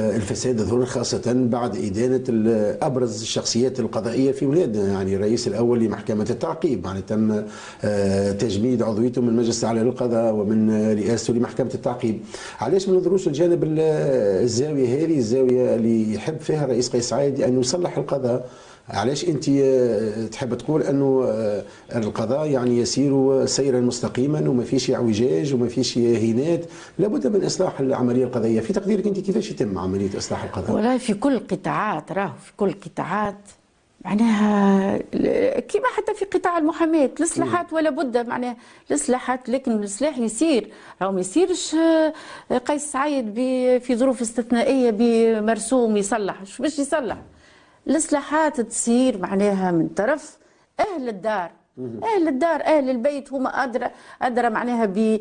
الفساد ظهور خاصة بعد إدانة أبرز الشخصيات القضائية في بلادنا يعني الرئيس الأول لمحكمة التعقيب يعني تم آه، تجميد عضويته من مجلس على للقضاء ومن رئاسته لمحكمة التعقيب علاش من ننظروش الجانب الزاوية هذه الزاوية اللي يحب فيها الرئيس قيس سعيد أن يصلح القضاء علاش انت آه، تحب تقول انه آه، القضاء يعني يسير سيرا مستقيما وما فيش اعوجاج وما فيش هينات لابد من اصلاح العمليه القضائيه في تقديرك انت كيفاش يتم عمليه اصلاح القضاء والله في كل القطاعات راهو في كل القطاعات معناها كما حتى في قطاع المحاماة الاصلاحات ولا بد معناها الاصلاحات لكن الاصلاح يسير راهو ما يسيرش آه، قيس سعيد في ظروف استثنائيه بمرسوم يصلح باش يصلح الاصلاحات تصير معناها من طرف اهل الدار اهل الدار إيه، اهل البيت هما ادرى ادرى معناها ب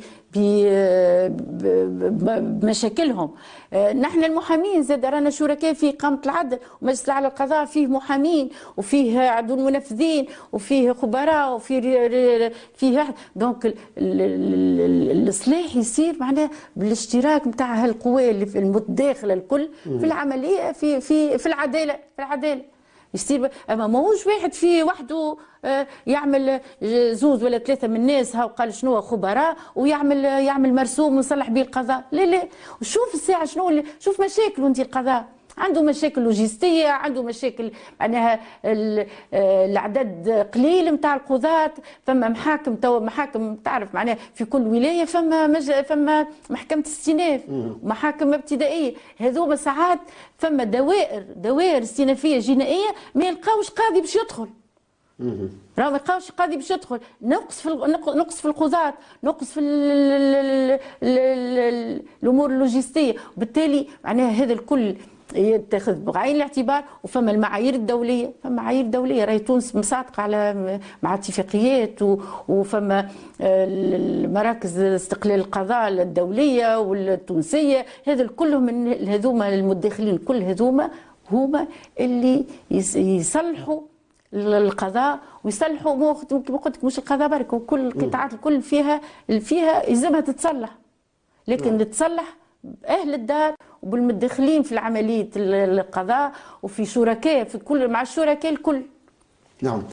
بمشاكلهم إيه، نحن المحامين زاد رانا شركاء في اقامه العدل ومجلس الاعلى للقضاء فيه محامين وفيه عدو منفذين وفيه خبراء وفيه فيه دونك الاصلاح يصير معناها بالاشتراك نتاع هالقوى اللي المتداخله الكل في العمليه في في في العداله في العداله يصير اما ماهوش واحد في وحده آه، يعمل آه، زوز ولا ثلاثه من الناس ها وقال شنو خبراء ويعمل آه، يعمل مرسوم ويصلح به القضاء لا لا وشوف الساعه شنو شوف مشاكل انت القضاء عنده مشاكل لوجستيه عنده مشاكل معناها آه، العدد قليل نتاع القضاة فما محاكم تو محاكم تعرف معناها في كل ولايه فما مج... فما محكمه استئناف محاكم ابتدائيه هذوما ساعات فما دوائر دوائر استئنافيه جنائيه ما يلقاوش قاضي باش يدخل راه ما يلقاوش قاضي باش يدخل نقص في نقص في القضاة نقص في الامور اللوجستيه وبالتالي معناها هذا الكل يتخذ بعين الاعتبار وفما المعايير الدوليه فما معايير دوليه راهي تونس مصادقه على مع اتفاقيات وفما آه، المراكز استقلال القضاء الدوليه والتونسيه هذا كلهم من هذوما المداخلين كل هذوما هما اللي يصلحوا القضاء ويصلحوا كما قلت لك مش القضاء برك وكل القطاعات الكل فيها فيها يلزمها تتصلح لكن تتصلح اهل الدار بالمدخلين في عمليه القضاء وفي شركاء في كل مع الشركاء الكل نعم